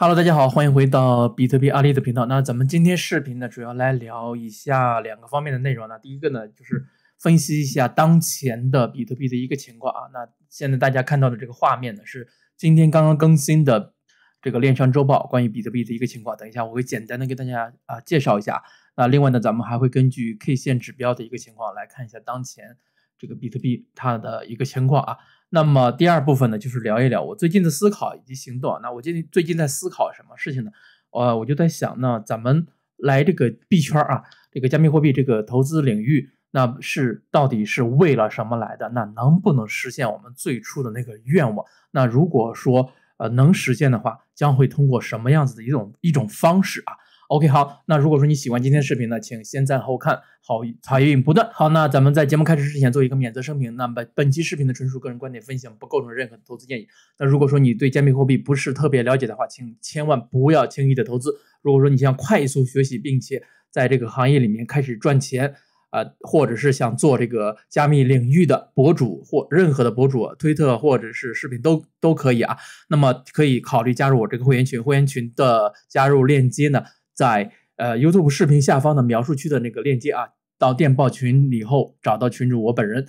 Hello，大家好，欢迎回到比特币阿丽的频道。那咱们今天视频呢，主要来聊一下两个方面的内容。那第一个呢，就是分析一下当前的比特币的一个情况啊。那现在大家看到的这个画面呢，是今天刚刚更新的这个链商周报关于比特币的一个情况。等一下，我会简单的给大家啊介绍一下。那另外呢，咱们还会根据 K 线指标的一个情况来看一下当前。这个比特币它的一个情况啊，那么第二部分呢，就是聊一聊我最近的思考以及行动。那我近最近在思考什么事情呢？呃，我就在想呢，咱们来这个币圈啊，这个加密货币这个投资领域，那是到底是为了什么来的？那能不能实现我们最初的那个愿望？那如果说呃能实现的话，将会通过什么样子的一种一种方式啊？OK 好，那如果说你喜欢今天的视频呢，请先赞后看，好财运不断。好，那咱们在节目开始之前做一个免责声明。那么本期视频呢，纯属个人观点分享，不构成任何投资建议。那如果说你对加密货币不是特别了解的话，请千万不要轻易的投资。如果说你想快速学习，并且在这个行业里面开始赚钱，啊，或者是想做这个加密领域的博主或任何的博主，推特或者是视频都都可以啊。那么可以考虑加入我这个会员群，会员群的加入链接呢？在呃 YouTube 视频下方的描述区的那个链接啊，到电报群里后找到群主我本人。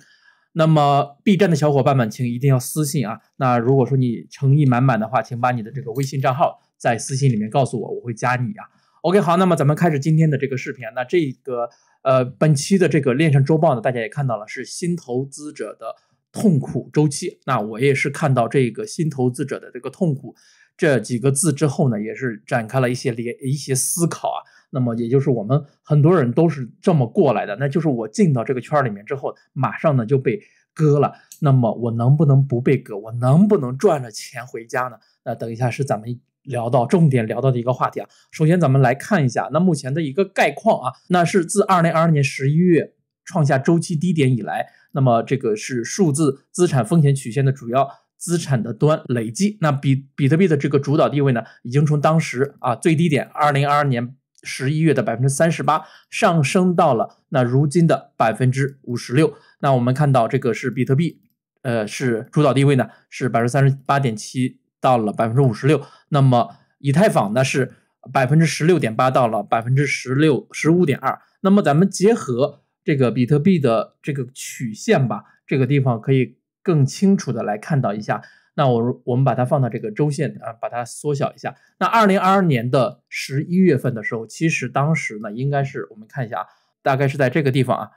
那么 B 站的小伙伴们，请一定要私信啊。那如果说你诚意满满的话，请把你的这个微信账号在私信里面告诉我，我会加你啊。OK，好，那么咱们开始今天的这个视频。那这个呃本期的这个链上周报呢，大家也看到了，是新投资者的痛苦周期。那我也是看到这个新投资者的这个痛苦。这几个字之后呢，也是展开了一些联一些思考啊。那么也就是我们很多人都是这么过来的，那就是我进到这个圈儿里面之后，马上呢就被割了。那么我能不能不被割？我能不能赚着钱回家呢？那等一下是咱们聊到重点聊到的一个话题啊。首先咱们来看一下那目前的一个概况啊，那是自二零二二年十一月创下周期低点以来，那么这个是数字资产风险曲线的主要。资产的端累计，那比比特币的这个主导地位呢，已经从当时啊最低点二零二二年十一月的百分之三十八上升到了那如今的百分之五十六。那我们看到这个是比特币，呃，是主导地位呢，是百分之三十八点七到了百分之五十六。那么以太坊呢是百分之十六点八到了百分之十六十五点二。那么咱们结合这个比特币的这个曲线吧，这个地方可以。更清楚的来看到一下，那我我们把它放到这个周线啊，把它缩小一下。那二零二二年的十一月份的时候，其实当时呢，应该是我们看一下，大概是在这个地方啊，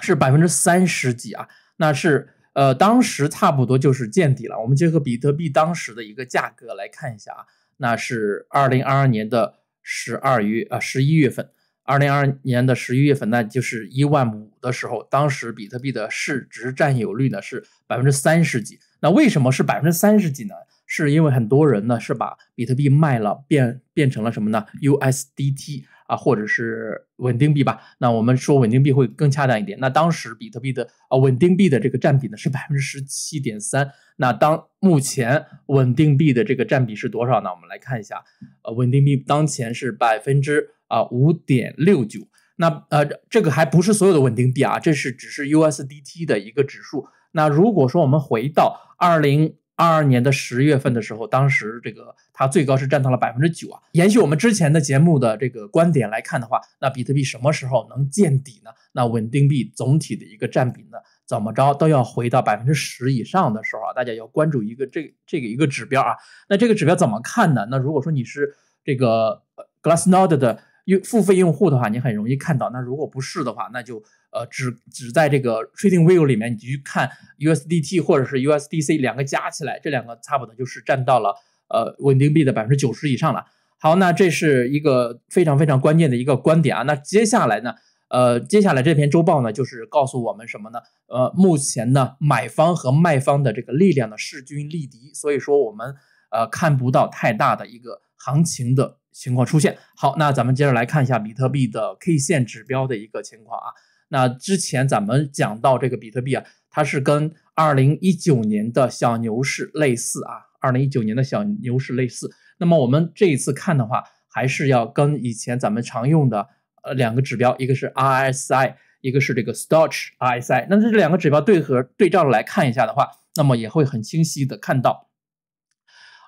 是百分之三十几啊，那是呃当时差不多就是见底了。我们结合比特币当时的一个价格来看一下啊，那是二零二二年的十二月啊十一月份。二零二二年的十一月份那就是一万五的时候，当时比特币的市值占有率呢是百分之三十几。那为什么是百分之三十几呢？是因为很多人呢是把比特币卖了，变变成了什么呢？USDT 啊，或者是稳定币吧。那我们说稳定币会更恰当一点。那当时比特币的啊稳定币的这个占比呢是百分之十七点三。那当目前稳定币的这个占比是多少呢？我们来看一下，呃，稳定币当前是百分之。啊，五点六九，那呃，这个还不是所有的稳定币啊，这是只是 USDT 的一个指数。那如果说我们回到二零二二年的十月份的时候，当时这个它最高是占到了百分之九啊。延续我们之前的节目的这个观点来看的话，那比特币什么时候能见底呢？那稳定币总体的一个占比呢，怎么着都要回到百分之十以上的时候啊，大家要关注一个这这个一个指标啊。那这个指标怎么看呢？那如果说你是这个 Glassnode 的。用付费用户的话，你很容易看到。那如果不是的话，那就呃，只只在这个 Trading View 里面，你去看 USDT 或者是 USDC 两个加起来，这两个差不多就是占到了呃稳定币的百分之九十以上了。好，那这是一个非常非常关键的一个观点啊。那接下来呢，呃，接下来这篇周报呢，就是告诉我们什么呢？呃，目前呢，买方和卖方的这个力量呢势均力敌，所以说我们呃看不到太大的一个。行情的情况出现。好，那咱们接着来看一下比特币的 K 线指标的一个情况啊。那之前咱们讲到这个比特币啊，它是跟2019年的小牛市类似啊，2019年的小牛市类似。那么我们这一次看的话，还是要跟以前咱们常用的呃两个指标，一个是 RSI，一个是这个 Stoch RSI。那这两个指标对合对照来看一下的话，那么也会很清晰的看到。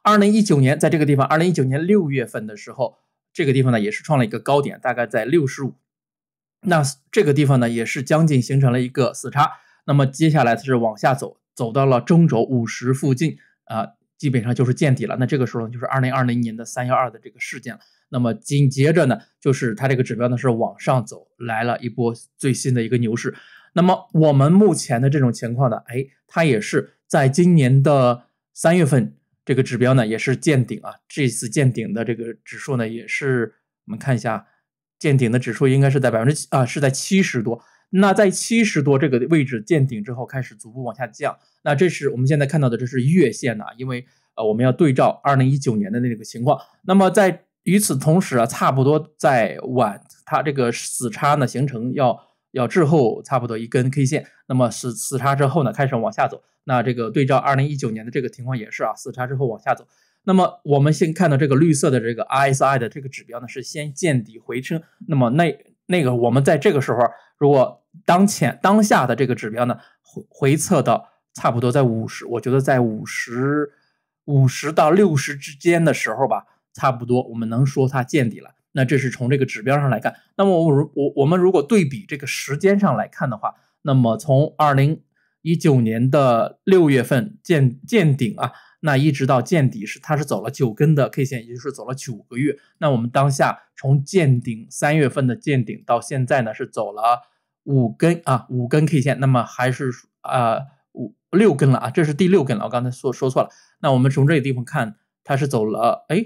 二零一九年，在这个地方，二零一九年六月份的时候，这个地方呢也是创了一个高点，大概在六十五。那这个地方呢也是将近形成了一个死叉。那么接下来它是往下走，走到了中轴五十附近，啊，基本上就是见底了。那这个时候呢，就是二零二零年的三幺二的这个事件了。那么紧接着呢，就是它这个指标呢是往上走，来了一波最新的一个牛市。那么我们目前的这种情况呢，哎，它也是在今年的三月份。这个指标呢也是见顶啊，这次见顶的这个指数呢也是，我们看一下，见顶的指数应该是在百分之啊是在七十多，那在七十多这个位置见顶之后开始逐步往下降，那这是我们现在看到的这是月线啊，因为呃我们要对照二零一九年的那个情况，那么在与此同时啊，差不多在晚它这个死叉呢形成要。要滞后差不多一根 K 线，那么死死叉之后呢，开始往下走。那这个对照二零一九年的这个情况也是啊，死叉之后往下走。那么我们先看到这个绿色的这个 RSI 的这个指标呢，是先见底回升。那么那那个我们在这个时候，如果当前当下的这个指标呢，回回测到差不多在五十，我觉得在五十五十到六十之间的时候吧，差不多我们能说它见底了。那这是从这个指标上来看，那么我如我我们如果对比这个时间上来看的话，那么从二零一九年的六月份见见顶啊，那一直到见底是它是走了九根的 K 线，也就是走了九个月。那我们当下从见顶三月份的见顶到现在呢，是走了五根啊，五根 K 线，那么还是呃五六根了啊，这是第六根了，我刚才说说错了。那我们从这个地方看，它是走了，哎，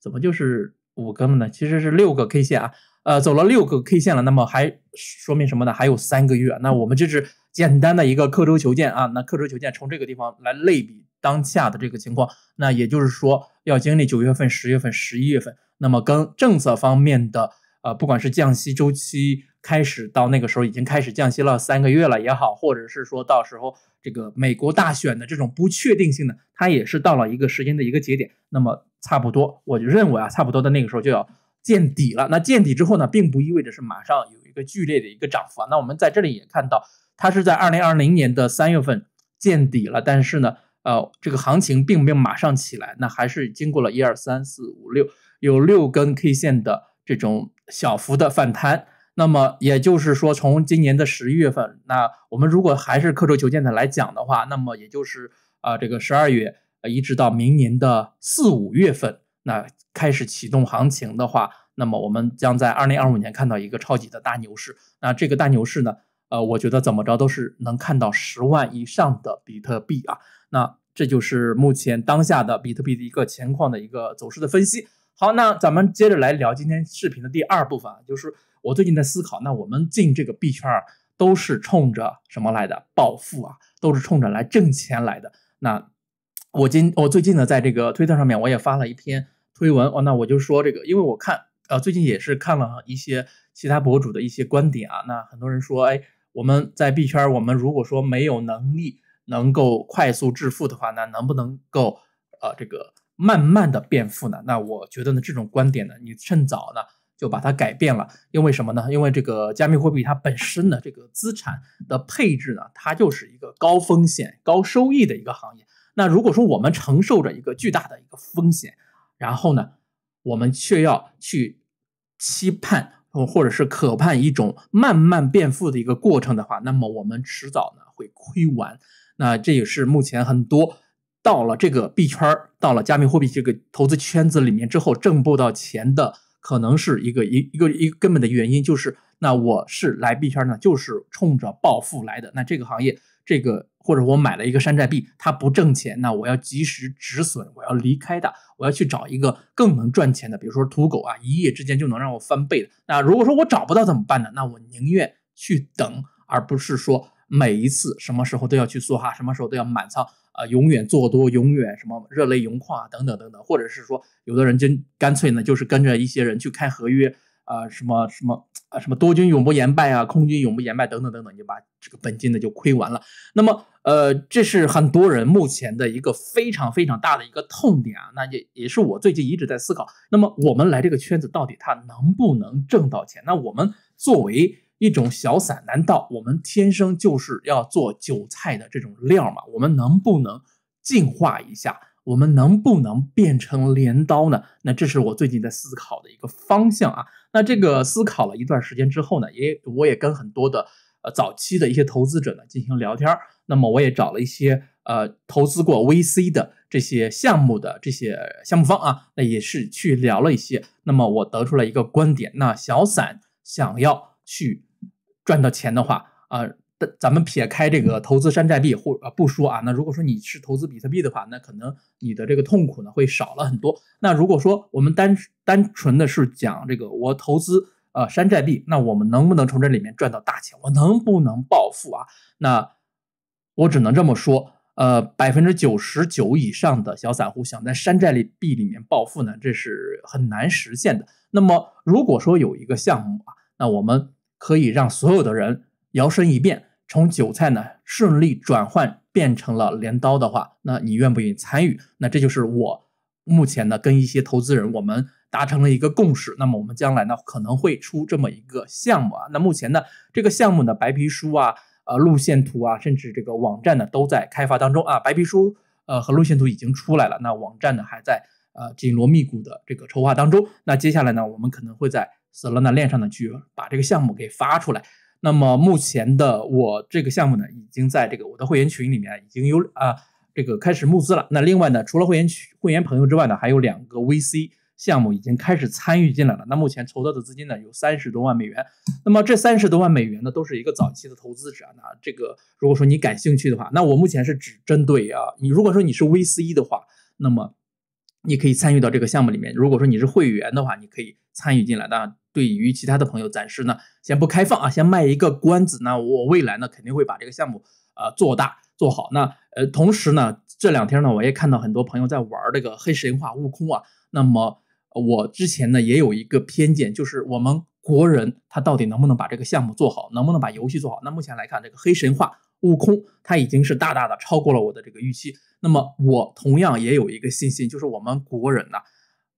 怎么就是？五根嘛呢，其实是六个 K 线啊，呃，走了六个 K 线了，那么还说明什么呢？还有三个月，那我们就是简单的一个刻舟求剑啊，那刻舟求剑从这个地方来类比当下的这个情况，那也就是说要经历九月份、十月份、十一月份，那么跟政策方面的。呃，不管是降息周期开始到那个时候已经开始降息了三个月了也好，或者是说到时候这个美国大选的这种不确定性呢，它也是到了一个时间的一个节点。那么差不多，我就认为啊，差不多的那个时候就要见底了。那见底之后呢，并不意味着是马上有一个剧烈的一个涨幅啊。那我们在这里也看到，它是在二零二零年的三月份见底了，但是呢，呃，这个行情并没有马上起来，那还是经过了一二三四五六，有六根 K 线的。这种小幅的反弹，那么也就是说，从今年的十一月份，那我们如果还是刻舟求剑的来讲的话，那么也就是啊，这个十二月呃，一直到明年的四五月份，那开始启动行情的话，那么我们将在二零二五年看到一个超级的大牛市。那这个大牛市呢，呃，我觉得怎么着都是能看到十万以上的比特币啊。那这就是目前当下的比特币的一个情况的一个走势的分析。好，那咱们接着来聊今天视频的第二部分，就是我最近在思考，那我们进这个币圈都是冲着什么来的？暴富啊，都是冲着来挣钱来的。那我今我最近呢，在这个推特上面我也发了一篇推文哦，那我就说这个，因为我看呃最近也是看了一些其他博主的一些观点啊，那很多人说，哎，我们在币圈，我们如果说没有能力能够快速致富的话，那能不能够呃这个？慢慢的变富呢？那我觉得呢，这种观点呢，你趁早呢就把它改变了。因为什么呢？因为这个加密货币它本身呢，这个资产的配置呢，它就是一个高风险高收益的一个行业。那如果说我们承受着一个巨大的一个风险，然后呢，我们却要去期盼或者是渴盼一种慢慢变富的一个过程的话，那么我们迟早呢会亏完。那这也是目前很多。到了这个币圈儿，到了加密货币这个投资圈子里面之后，挣不到钱的可能是一个一一个一个根本的原因，就是那我是来币圈呢，就是冲着暴富来的。那这个行业，这个或者我买了一个山寨币，它不挣钱，那我要及时止损，我要离开的，我要去找一个更能赚钱的，比如说土狗啊，一夜之间就能让我翻倍的。那如果说我找不到怎么办呢？那我宁愿去等，而不是说每一次什么时候都要去做哈，什么时候都要满仓。啊，永远做多，永远什么热泪盈眶等等等等，或者是说，有的人真干脆呢，就是跟着一些人去开合约，啊，什么什么啊，什么多军永不言败啊，空军永不言败等等等等，就把这个本金呢就亏完了。那么，呃，这是很多人目前的一个非常非常大的一个痛点啊。那也也是我最近一直在思考，那么我们来这个圈子到底它能不能挣到钱？那我们作为。一种小散，难道我们天生就是要做韭菜的这种料吗？我们能不能进化一下？我们能不能变成镰刀呢？那这是我最近在思考的一个方向啊。那这个思考了一段时间之后呢，也我也跟很多的呃早期的一些投资者呢进行聊天儿。那么我也找了一些呃投资过 VC 的这些项目的这些项目方啊，那也是去聊了一些。那么我得出了一个观点，那小散想要。去赚到钱的话啊，但咱们撇开这个投资山寨币或不说啊，那如果说你是投资比特币的话，那可能你的这个痛苦呢会少了很多。那如果说我们单单纯的是讲这个我投资呃山寨币，那我们能不能从这里面赚到大钱？我能不能暴富啊？那我只能这么说，呃，百分之九十九以上的小散户想在山寨里币里面暴富呢，这是很难实现的。那么如果说有一个项目啊，那我们。可以让所有的人摇身一变，从韭菜呢顺利转换变成了镰刀的话，那你愿不愿意参与？那这就是我目前呢跟一些投资人我们达成了一个共识。那么我们将来呢可能会出这么一个项目啊。那目前呢这个项目呢白皮书啊、呃路线图啊，甚至这个网站呢都在开发当中啊。白皮书呃和路线图已经出来了，那网站呢还在。呃，紧锣密鼓的这个筹划当中，那接下来呢，我们可能会在 Solana 链上呢去把这个项目给发出来。那么目前的我这个项目呢，已经在这个我的会员群里面已经有啊，这个开始募资了。那另外呢，除了会员群会员朋友之外呢，还有两个 VC 项目已经开始参与进来了。那目前筹到的资金呢，有三十多万美元。那么这三十多万美元呢，都是一个早期的投资者。那这个如果说你感兴趣的话，那我目前是只针对啊，你如果说你是 VC 的话，那么。你可以参与到这个项目里面。如果说你是会员的话，你可以参与进来。那对于其他的朋友，暂时呢先不开放啊，先卖一个关子。那我未来呢肯定会把这个项目呃做大做好。那呃，同时呢这两天呢我也看到很多朋友在玩这个黑神话悟空啊。那么我之前呢也有一个偏见，就是我们国人他到底能不能把这个项目做好，能不能把游戏做好？那目前来看，这个黑神话。悟空，它已经是大大的超过了我的这个预期。那么我同样也有一个信心，就是我们国人呢，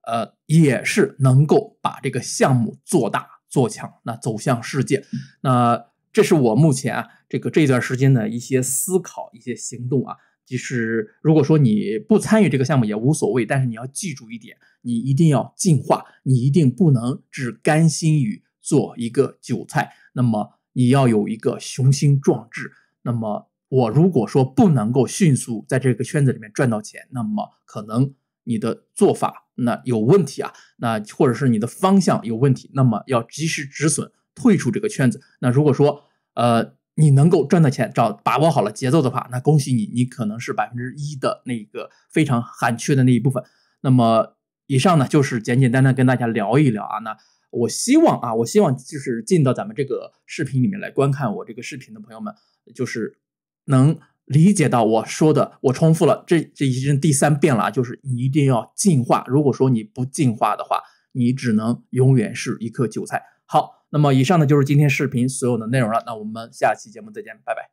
呃，也是能够把这个项目做大做强，那走向世界。那这是我目前啊这个这段时间的一些思考、一些行动啊。其实，如果说你不参与这个项目也无所谓，但是你要记住一点，你一定要进化，你一定不能只甘心于做一个韭菜。那么你要有一个雄心壮志。那么我如果说不能够迅速在这个圈子里面赚到钱，那么可能你的做法那有问题啊，那或者是你的方向有问题，那么要及时止损退出这个圈子。那如果说呃你能够赚到钱，找把握好了节奏的话，那恭喜你，你可能是百分之一的那个非常罕缺的那一部分。那么以上呢就是简简单单跟大家聊一聊啊，那。我希望啊，我希望就是进到咱们这个视频里面来观看我这个视频的朋友们，就是能理解到我说的。我重复了，这这已经第三遍了啊！就是你一定要进化，如果说你不进化的话，你只能永远是一颗韭菜。好，那么以上呢就是今天视频所有的内容了。那我们下期节目再见，拜拜。